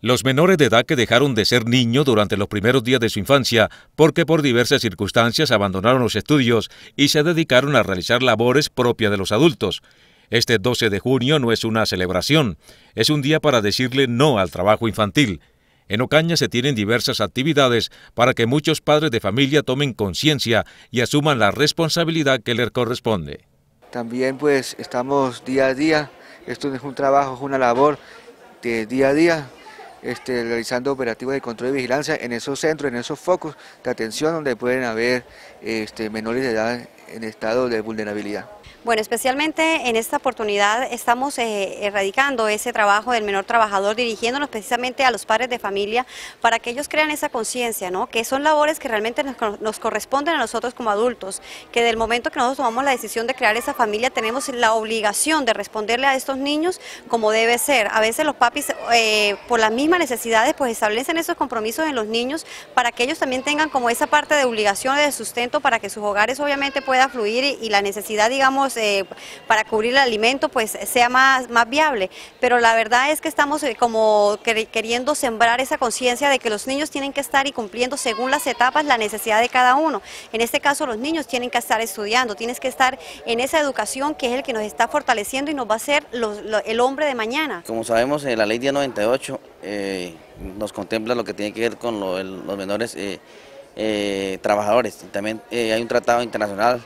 Los menores de edad que dejaron de ser niños durante los primeros días de su infancia porque por diversas circunstancias abandonaron los estudios y se dedicaron a realizar labores propias de los adultos. Este 12 de junio no es una celebración, es un día para decirle no al trabajo infantil. En Ocaña se tienen diversas actividades para que muchos padres de familia tomen conciencia y asuman la responsabilidad que les corresponde. También pues estamos día a día, esto no es un trabajo, es una labor de día a día, este, realizando operativos de control y vigilancia en esos centros, en esos focos de atención donde pueden haber este, menores de edad en estado de vulnerabilidad. Bueno, especialmente en esta oportunidad estamos eh, erradicando ese trabajo del menor trabajador, dirigiéndonos precisamente a los padres de familia para que ellos crean esa conciencia, ¿no? que son labores que realmente nos, corresponden a nosotros como adultos, que del momento que nosotros tomamos la decisión de crear esa familia tenemos la obligación de responderle a estos niños como debe ser. A veces los papis, eh, por las mismas necesidades, pues establecen esos compromisos en los niños para que ellos también tengan como esa parte de obligación, de sustento, para que sus hogares obviamente pueda fluir y la necesidad, digamos, eh, para cubrir el alimento, pues sea más, más viable. Pero la verdad es que estamos eh, como queriendo sembrar esa conciencia de que los niños tienen que estar y cumpliendo según las etapas la necesidad de cada uno. En este caso los niños tienen que estar estudiando, tienes que estar en esa educación que es el que nos está fortaleciendo y nos va a ser el hombre de mañana. Como sabemos, eh, la ley 1098 eh, nos contempla lo que tiene que ver con los menores trabajadores. También hay un tratado internacional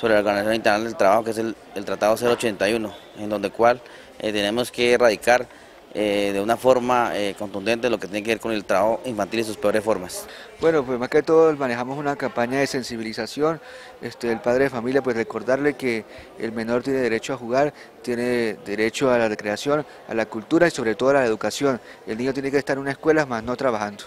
sobre la Organización Internacional del Trabajo, que es el, Tratado 081, en donde cual eh, tenemos que erradicar eh, de una forma eh, contundente lo que tiene que ver con el trabajo infantil y sus peores formas. Bueno, pues más que todo manejamos una campaña de sensibilización este, el padre de familia, pues recordarle que el menor tiene derecho a jugar, tiene derecho a la recreación, a la cultura y sobre todo a la educación. El niño tiene que estar en una escuela más no trabajando.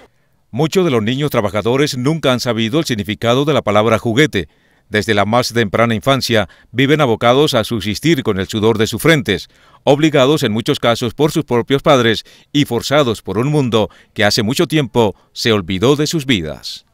Muchos de los niños trabajadores nunca han sabido el significado de la palabra juguete desde la más temprana infancia, viven abocados a subsistir con el sudor de sus frentes, obligados en muchos casos por sus propios padres y forzados por un mundo que hace mucho tiempo se olvidó de sus vidas.